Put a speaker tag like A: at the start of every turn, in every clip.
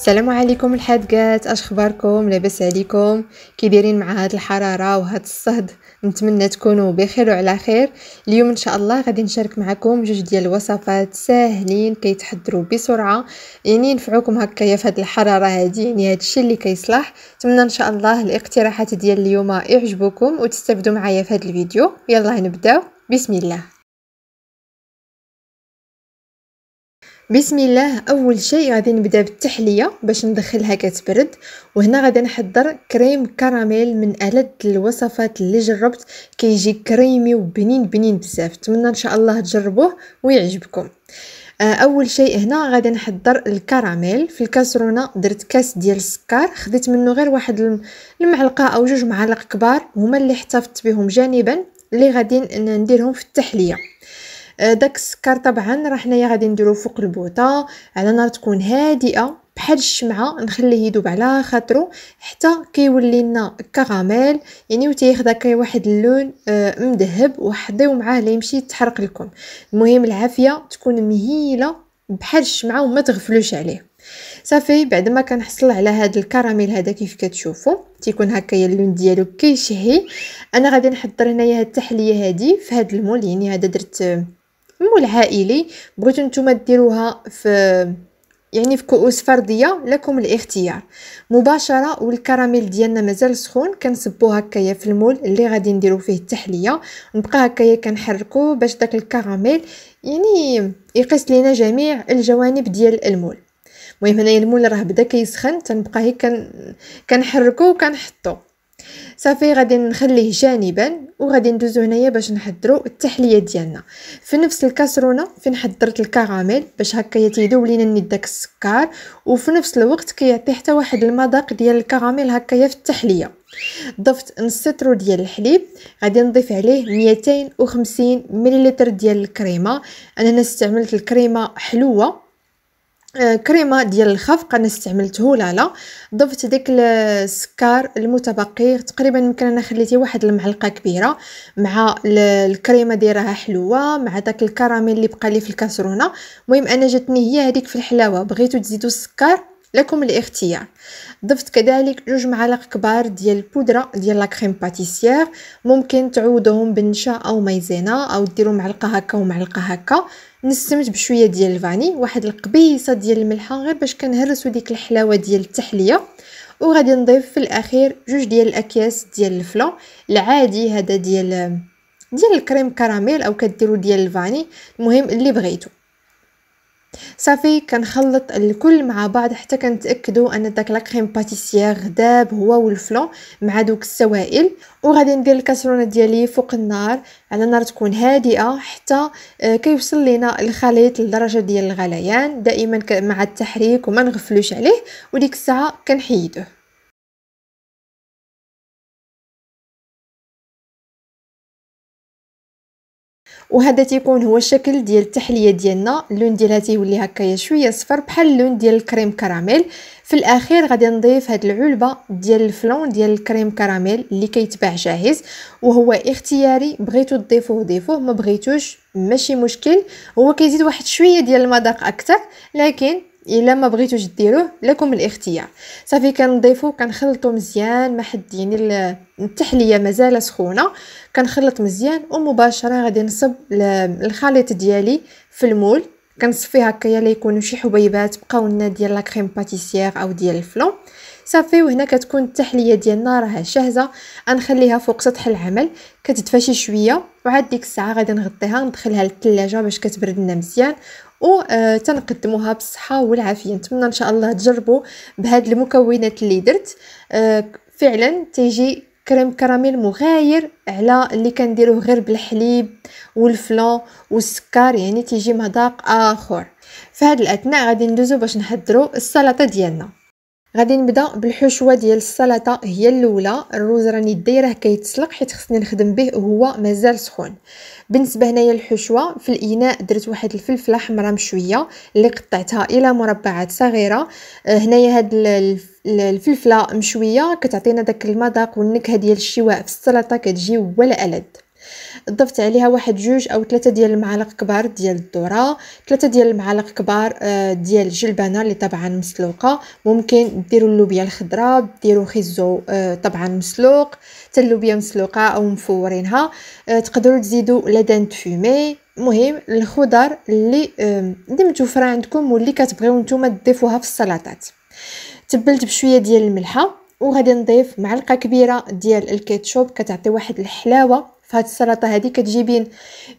A: السلام عليكم الحادقات اش اخباركم لاباس عليكم كي دايرين مع هاد الحراره وهاد الصهد نتمنى تكونوا بخير وعلى خير اليوم ان شاء الله غادي نشارك معكم جوج ديال الوصفات ساهلين كيتحضروا بسرعه يعني ينفعوكم هكايا في هاد الحراره هادي يعني هادشي اللي كيصلح نتمنى ان شاء الله الاقتراحات ديال اليوم يعجبوكم وتستافدوا معايا في هاد الفيديو يلا نبداو بسم الله بسم الله اول شيء غادي نبدا بالتحليه باش ندخلها كتبرد وهنا غادي نحضر كريم كراميل من ألذ الوصفات اللي جربت كيجي كريمي وبنين بنين بزاف نتمنى ان شاء الله تجربوه ويعجبكم آه، اول شيء هنا غادي نحضر الكراميل في الكاسرونه درت كاس ديال السكر خديت منه غير واحد المعلقه او جوج معالق كبار هما اللي احتفظت بهم جانبا اللي غادي نديرهم في التحليه آه، داك السكر طبعا راه حنايا غادي نديرو فوق البوطه على نار تكون هادئه بحال الشمعه نخليه يذوب على خاطرو حتى كيولي لنا كراميل يعني و وتياخذ داك واحد اللون آه، مذهب وحضيو معاه لا يمشي يتحرق لكم المهم العافيه تكون مهيله بحال الشمعه وما تغفلوش عليه صافي بعد ما كنحصل على هذا الكراميل هذا كيف كتشوفوا تيكون هكايا اللون ديالو كيشهي انا غادي نحضر هنايا هاد التحليه هادي في هذا المول يعني هذا درت مو العائلي بغيتو نتوما ديروها في يعني في كؤوس فرديه لكم الاختيار مباشره والكراميل ديالنا مازال سخون كنصبو هكايا في المول اللي غادي نديرو فيه التحليه نبقى هكايا كنحركو باش داك الكراميل يعني يقيس لينا جميع الجوانب ديال المول المهم هنايا المول راه بدا كيسخن تنبقى هي كنحركو وكنحطو صافي غادي نخليه جانبا وغادي ندوزو هنايا باش نحضروا التحليه ديالنا في نفس الكاسرونه فين حضرت الكراميل باش هكا تيذوب لينا من داك السكر وفي نفس الوقت كيعطي حتى واحد المذاق ديال الكراميل هكا في التحليه ضفت نص لتر ديال الحليب غادي نضيف عليه 250 ملل ديال الكريمه انا استعملت الكريمه حلوه آه، كريمه ديال الخفق انا استعملته لالا ضفت ديك السكر المتبقي تقريبا يمكن انا خليتي واحد المعلقه كبيره مع الكريمه ديالها حلوه مع داك الكراميل اللي بقى لي في الكاسرونه المهم انا جاتني هي هذيك في الحلاوه بغيتو تزيدوا السكر لكم الاختيار ضفت كذلك جوج معالق كبار ديال البودره ديال لا كريم باتيسير ممكن تعوضهم بنشا او مايزينا او ديروا معلقه هكا ومعلقه هكا نستمت بشويه ديال الفاني واحد القبيصه ديال الملحه غير باش كنهرسوا ديك الحلاوه ديال التحليه وغادي نضيف في الاخير جوج ديال الاكياس ديال الفلو العادي هذا ديال ديال الكريم كراميل او كديروا ديال الفاني المهم اللي بغيتو صافي كنخلط الكل مع بعض حتى كنتاكدوا ان داك لا كريم باتيسيير داب هو والفلون مع دوك السوائل وغادي ندير الكاسرونه ديالي فوق النار على نار تكون هادئه حتى آه، كيوصل لينا الخليط لدرجه ديال الغليان دائما مع التحريك وما نغفلوش عليه وديك الساعه كنحيدوه وهذا تيكون هو الشكل ديال التحليه ديالنا اللون ديالها تيولي هكايا شويه صفر بحال اللون ديال الكريم كراميل في الاخير غادي نضيف هاد العلبه ديال الفلون ديال الكريم كراميل اللي كيتباع جاهز وهو اختياري بغيتو تضيفوه ضيفوه ما بغيتوش ماشي مشكل هو كيزيد واحد شويه ديال المذاق اكثر لكن الا ما بغيتوش ديروه لكم الاختيار صافي كنضيفو كنخلطو مزيان ما حد يعني التحليه مازال سخونه كنخلط مزيان ومباشره غادي نصب الخليط ديالي في المول كنصفيه هكا يلا يكونوا شي حبيبات بقاو لنا ديال لا كريم باتيسيير او ديال الفلون صافي وهنا كتكون التحليه ديالنا راه شاهزه غنخليها فوق سطح العمل كتدفى شي شويه وعاد ديك الساعه غادي نغطيها ندخلها للثلاجه باش كتبرد لنا مزيان وتنقدموها آه، بالصحه والعافيه نتمنى ان شاء الله تجربوا بهاد المكونات اللي درت آه، فعلا تيجي كريم كراميل مغاير على اللي كنديروه غير بالحليب والفلان والسكر يعني تيجي مذاق اخر في الاثناء غادي ندوزو باش نحضروا السلطه ديالنا غادي نبدا بالحشوه ديال السلطه هي الاولى الروز راني دايره كيتسلق حيت خصني نخدم به وهو مازال سخون بالنسبه هنايا الحشوه في الاناء درت واحد الفلفله حمراء مشويه اللي قطعتها الى مربعات صغيره آه، هنايا هاد الفلفله مشويه كتعطينا داك المذاق والنكهه ديال الشواء في السلطه كتجي ولا الد ضفت عليها واحد جوج او ثلاثه ديال المعالق كبار ديال الذره ثلاثه ديال المعالق كبار آه، ديال الجلبانه اللي طبعا مسلوقه ممكن ديروا اللوبيا الخضراء ديروا خيزو آه، طبعا مسلوق تلوبيا مسلوقه او مفورينها آه، تقدروا تزيدوا لدان تفومي المهم الخضر اللي دي متوفره عندكم واللي كتبغيو نتوما تضيفوها في السلطات تبلت بشويه ديال الملحه وغادي نضيف معلقه كبيره ديال الكيتشوب كتعطي واحد الحلاوه فهاد السلطه هادي كتجي بين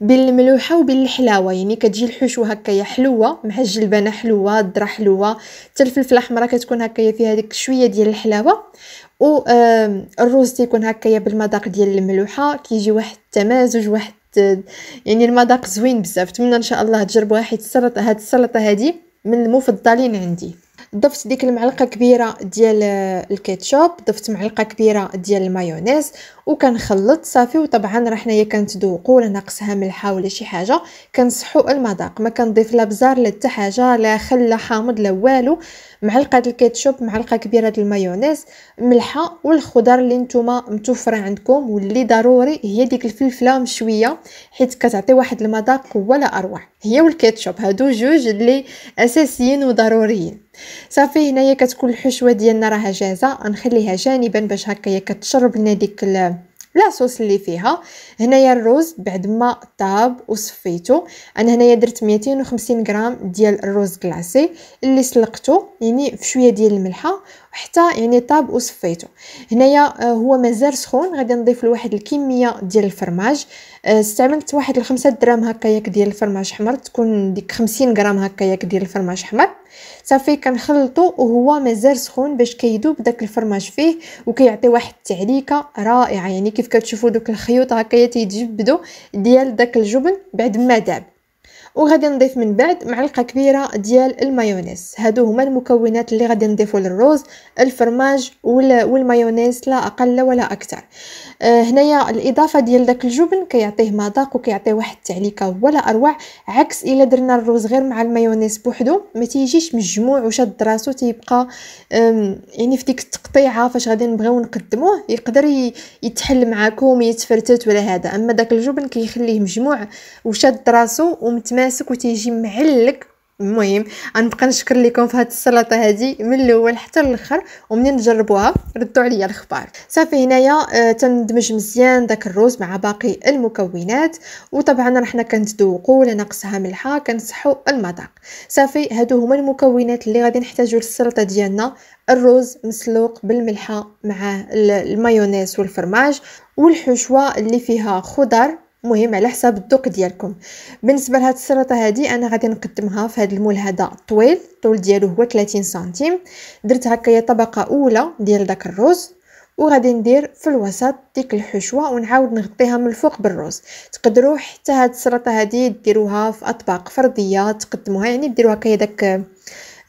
A: بين الملوحه الحلاوه يعني كتجي الحشوه يا حلوه مع الجلبانه حلوه الذره حلوه حتى الفلفله الحمراء كتكون هكا فيها ديك شويه ديال الحلاوه و الرز تيكون هكايا بالمذاق ديال الملوحه كيجي واحد التمازج واحد يعني المذاق زوين بزاف نتمنى ان شاء الله تجربوها حيت السلطه هاد السلطه هادي من المفضلين عندي ضفت ديك المعلقه كبيره ديال الكيتشوب ضفت معلقه كبيره ديال المايونيز وكنخلط صافي وطبعا راه حنايا كنتذوقوا ولا ناقصها ملحه ولا شي حاجه كنصحوا المذاق ما كنضيف لا بزار لا حتى حاجه لا خل لا حامض لا والو معلقه ديال الكيتشوب معلقه كبيره ديال المايونيز ملحه والخضر اللي نتوما متوفره عندكم واللي ضروري هي ديك الفلفله مشويه حيت كتعطي واحد المذاق ولا اروع هي والكيتشوب هادو جوج اللي اساسيين وضروريين صافي هنايا كتكون الحشوه ديالنا راها جاهزه غنخليها جانبا باش هكايا كتشرب لنا ديك لاصوص اللي فيها هنايا الروز بعد ما طاب وصفيته انا هنايا درت 250 غرام ديال الروز كلاصي اللي سلقته يعني في شويه ديال الملحه حتى يعني طاب وصفيته هنايا آه، هو مازال سخون غادي نضيف واحد الكميه ديال الفرماج آه، استعملت واحد الخمسة دراهم هكاياك ديال الفرماج حمر تكون ديك خمسين غرام هكاياك ديال الفرماج حمر صافي كنخلطو وهو مازال سخون باش كيدوب داك الفرماج فيه وكيعطي واحد التعليكه رائعه يعني كيف كتشوفوا دوك الخيوط هكايا تيتجبدوا ديال داك الجبن بعد ما داب وغادي نضيف من بعد معلقه كبيره ديال المايونيز هادو هما المكونات اللي غادي نضيفو للروز الفرماج والمايونيز لا اقل ولا اكثر آه هنايا الاضافه ديال داك الجبن كيعطيه مذاق وكيعطيه واحد التعليكه ولا اروع عكس الا درنا الروز غير مع المايونيز بوحدو ما تيجيش مجموع وشاد راسو تيبقى يعني في ديك التقطيعه فاش غادي نبغيو نقدموه يقدر يتحل معاكم يتفرتت ولا هذا اما داك الجبن كيخليه مجموع وشاد راسو ومتماسك ماسك وتيجي معلك المهم غنبقى نشكر لكم في هذه السلطه هذه من الاول حتى الاخر ومنين تجربوها ردوا عليا الاخبار صافي هنايا آه تندمج مزيان داك الروز مع باقي المكونات وطبعا رحنا كنتذوقوا ولا ناقصها ملحه كنصحوا المذاق صافي هادو هما المكونات اللي غادي نحتاجو للسلطه ديالنا الروز مسلوق بالملحه مع المايونيز والفرماج والحشوه اللي فيها خضر مهم على حساب الذوق ديالكم بالنسبه لهاد السلطه هادي انا غادي نقدمها في هاد المول هذا طويل الطول ديالو هو 30 سنتيم درت هكايا طبقه اولى ديال داك الروز وغادي ندير في الوسط ديك الحشوه ونعاود نغطيها من الفوق بالروز تقدروا حتى هاد السلطه هادي ديروها في اطباق فرديه تقدموها يعني ديروها هكايا داك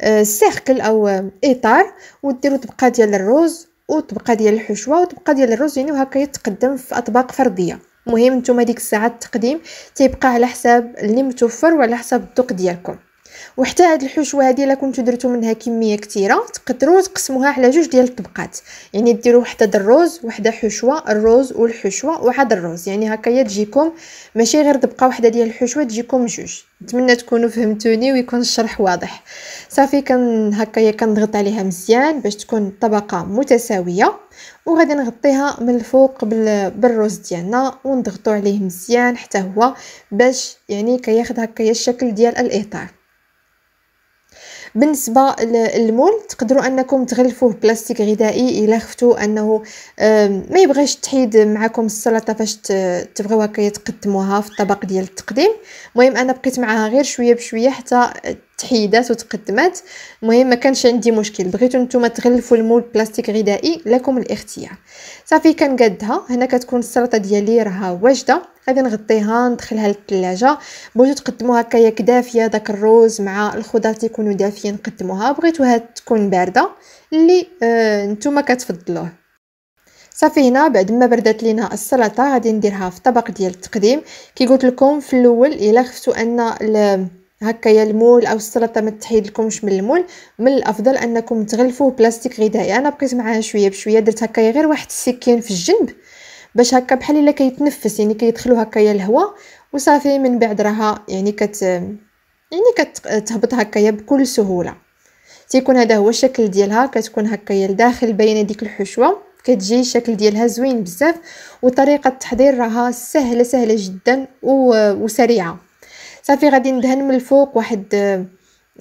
A: آه، سيركل او اطار وديروا طبقه ديال الروز وطبقه ديال الحشوه وطبقه ديال الروز يعني وهكا يتقدم في اطباق فرديه مهم نتوما ديك الساعه التقديم تيبقى على حساب اللي متوفر وعلى حساب الذوق ديالكم وحتى هاد الحشوه هذه الا كنتو درتو منها كميه كثيره تقدروا تقسموها على جوج ديال الطبقات يعني ديروا وحده الروز وحده حشوه الروز والحشوه وعاد الروز يعني هكايا تجيكم ماشي غير طبقه وحده ديال الحشوه تجيكم جوج نتمنى تكونوا فهمتوني ويكون الشرح واضح صافي كن هكايا كنضغط عليها مزيان باش تكون الطبقه متساويه وغادي نغطيها من الفوق بالروز ديالنا ونضغطوا عليه مزيان حتى هو باش يعني كياخذ هكا الشكل ديال الاطار بالنسبه للمول تقدروا انكم تغلفوه بلاستيك غذائي الا خفتوا انه ما يبغيش تحيد معكم السلطه فاش تبغيوها كي تقدموها في الطبق ديال التقديم المهم انا بقيت معاها غير شويه بشويه حتى تحيدات وتقدمات المهم ما كانش عندي مشكل بغيتو نتوما تغلفوا المول بلاستيك غذائي لكم الاختيار صافي كنقادها هنا كتكون السلطه ديالي راها واجده غادي نغطيها ندخلها للثلاجه بغيتو تقدموها هكايا دافيه داك الروز مع الخضار تيكونوا دافيين نقدموها بغيتوها تكون بارده اللي آه نتوما كتفضلوه صافي هنا بعد ما بردات لينا السلطه غادي نديرها في طبق ديال التقديم كي قلت لكم في الاول الا خفتو ان هكايا المول او السلطه ما تحيدلكمش من المول من الافضل انكم تغلفوه بلاستيك غذائي انا بقيت معاها شويه بشويه درت هكايا غير واحد السكين في الجنب باش هكا بحال الا كيتنفس يعني كيدخلو هكايا الهواء وصافي من بعد راها يعني كت يعني كتهبط هكايا بكل سهوله تيكون هذا هو الشكل ديالها كتكون هكايا لداخل باينه ديك الحشوه كتجي الشكل ديالها زوين بزاف وطريقه التحضير راها سهله سهله جدا وسريعه صافي غادي ندهن من الفوق واحد آه،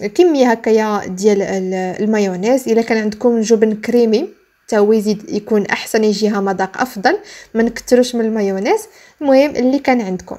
A: كميه هكايا ديال المايونيز الا كان عندكم جبن كريمي حتى هو يزيد يكون احسن يجيها مذاق افضل ما نكثروش من المايونيز المهم اللي كان عندكم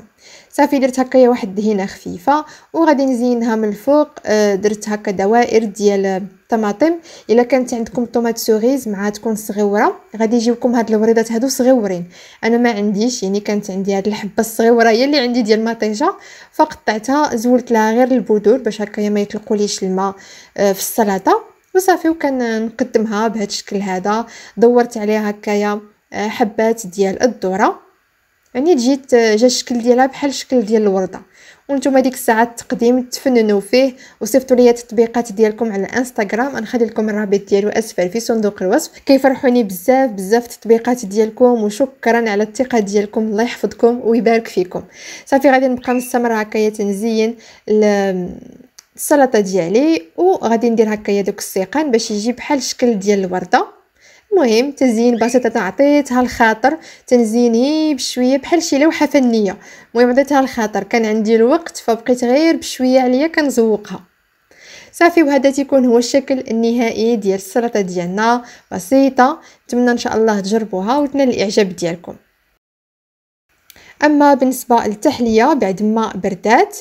A: صافي درت هكايا واحد الدهينه خفيفه وغادي نزينها من الفوق آه، درت هكا دوائر ديال الطماطم الا كانت عندكم طوماط سوغيز مع تكون صغيوره غادي يجيوكم هاد الوريضات هادو صغيورين انا ما عنديش يعني كانت عندي هاد الحبه الصغيوره هي اللي عندي ديال مطيشه فقطعتها زولت لها غير البذور باش هكايا ما يطلقوليش الماء آه، في السلطه وصافي وكان نقدمها بهذا الشكل هذا دورت عليها هكايا آه، حبات ديال الذره يعني جيت آه، جا الشكل ديالها بحال الشكل ديال الورده وانتم ديك الساعه التقديم تفننوا فيه وصيفطوا لي التطبيقات ديالكم على الانستغرام غنخلي لكم الرابط ديالو اسفل في صندوق الوصف كيفرحوني بزاف بزاف التطبيقات ديالكم وشكرا على الثقه ديالكم الله يحفظكم ويبارك فيكم صافي غادي نبقى مستمره هكايا تنزين السلطه ديالي وغادي ندير هكايا دوك السيقان باش يجي بحال الشكل ديال الورده المهم تزيين بسيطه تعطيتها الخاطر تنزيني بشويه بحال شي لوحه فنيه المهم عطيتها الخاطر كان عندي الوقت فبقيت غير بشويه عليا كنزوقها صافي وهذا تيكون هو الشكل النهائي ديال السلطه ديالنا بسيطه نتمنى ان شاء الله تجربوها وتنال الاعجاب ديالكم اما بالنسبه للتحليه بعد ما بردات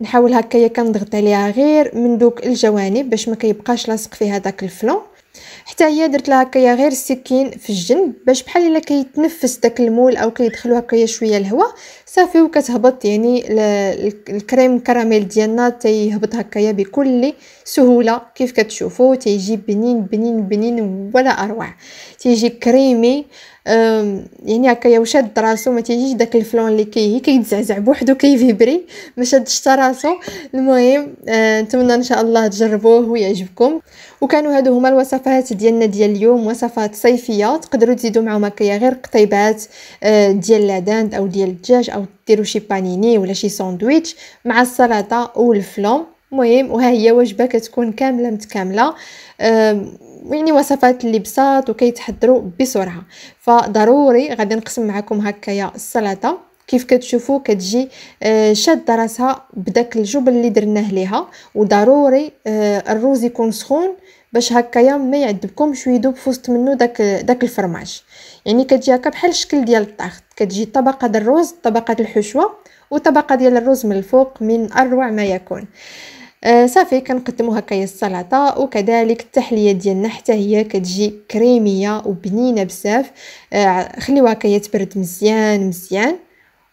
A: نحاول هكايا كنضغط عليها غير من دوك الجوانب باش ما كيبقاش لاصق في هذاك الفلون حتى هي درت لها هكايا غير السكين في الجنب باش بحال الا كيتنفس داك المول او كيدخلو هكايا شويه الهواء صافي وكتهبط يعني الكريم كراميل ديالنا تيهبط هكايا بكل سهوله كيف كتشوفوا تيجي بنين بنين بنين ولا اروع تيجي كريمي يعني هكايا وشاد راسو ما تيجيش داك الفلون اللي هي كيتزعزع بوحدو كيفيبري ما شادش حتى راسو المهم أه، نتمنى ان شاء الله تجربوه ويعجبكم وكانوا هادو هما الوصفات ديالنا ديال اليوم وصفات صيفيه تقدروا تزيدوا معهم هكايا غير قطيبات أه، ديال لاداند او ديال الدجاج او ديروا شي بانيني ولا شي ساندويتش مع السلطه والفلون المهم وها هي وجبه كتكون كامله متكامله يعني وصفات اللبسات وكيتحضروا بسرعه فضروري غادي نقسم معكم هكايا السلطه كيف كتشوفوا كتجي آه، شاد راسها بداك الجبل اللي درناه ليها وضروري آه، الروز يكون سخون باش هكايا ما يعذبكمش ويذوب فوسط منه داك داك الفرماج يعني كتجي هكا بحال الشكل ديال الطاخت كتجي طبقه ديال الروز طبقه الحشوه وطبقه ديال الروز من الفوق من اروع ما يكون آه صافي كنقدموا هكايا السلطه وكذلك التحليه ديالنا حتى هي كتجي كريميه وبنينه بزاف آه خليوها هكا تبرد مزيان مزيان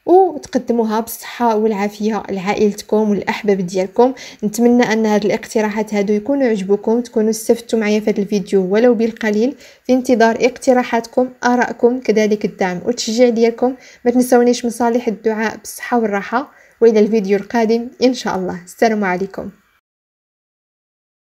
A: وتقدموها بالصحه والعافيه لعائلتكم والاحباب ديالكم نتمنى ان هاد الاقتراحات هادو يكونوا عجبوكم تكونوا استفدتوا معايا في هذا الفيديو ولو بالقليل في انتظار اقتراحاتكم ارائكم كذلك الدعم والتشجيع ديالكم ما تنسونيش مصالح الدعاء بالصحه والراحه والى الفيديو القادم ان شاء الله السلام عليكم